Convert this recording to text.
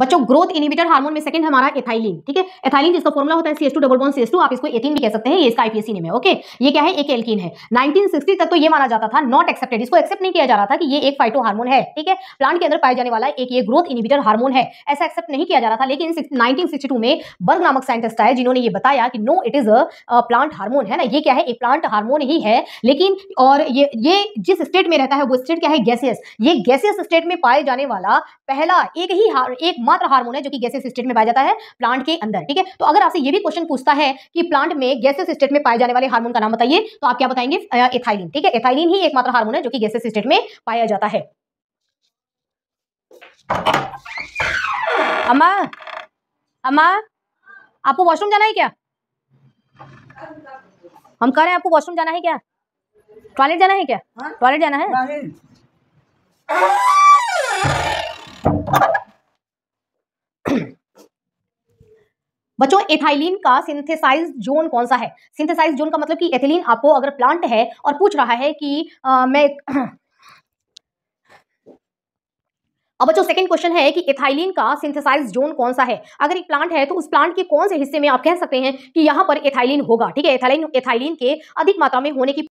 बच्चों growth inhibitor hormone में second हमारा एथाइलिन ठीक है एथाइलिन जिसका फॉर्मुला होता है C S two double one C S two आप इसको एथिन भी कह सकते हैं ये इसका आईपीएससी नेम है ओके ये क्या है एक एल्किन है 1960 तक तो ये माना जाता था नॉट एक्सेप्टेड इसको एक्सेप्ट नहीं किया जा रहा था कि ये एक फाइटो हार्मोन है ठीक है प्लांट के अंदर पाया जाने वाला एक ये ग्रोथ इनिबिटर हार्मोन है ऐसा एक्सेप्ट नहीं किया जा रहा था लेकिन नाइनटीन में बर्ग नामक साइंटिस्ट आए जिन्होंने ये बताया कि no it is a plant hormone है ना ये क्या है एक प्लांट हार्मोन ही है लेकिन और ये ये जिस स्टेट में रहता है वो स्टेट क्या है गैसियस ये गैसियस स्टेट में पाए जाने वाला पहला एक ही एक एकमात्र हार्मोन है जो कि गैसेस स्टेट में पाया जाता है प्लांट के अंदर ठीक है तो अगर आपसे ये भी क्वेश्चन पूछता है कि प्लांट में गैसेस स्टेट में पाए जाने वाले हार्मोन का नाम बताइए तो आप क्या बताएंगे एथाइलिन ठीक है एथाइलिन ही एकमात्र हार्मोन है जो कि गैसेस स्टेट में पाया जाता है अम्मा अम्मा आपको वॉशरूम जाना है क्या हम कह रहे हैं आपको वॉशरूम जाना है क्या टॉयलेट जाना है क्या टॉयलेट हाँ। जाना है बच्चों एथाइलिन का सिंथेसाइज जोन कौन सा है सिंथेसाइज जोन का मतलब कि एथिलीन आपको अगर प्लांट है और पूछ रहा है कि आ, मैं अब बच्चों सेकंड क्वेश्चन है कि एथाइलिन का सिंथेसाइज जोन कौन सा है अगर एक प्लांट है तो उस प्लांट के कौन से हिस्से में आप कह सकते हैं कि यहां पर एथाइलिन होगा ठीक है एथाइलिन एथाइलिन के अधिक मात्रा में होने की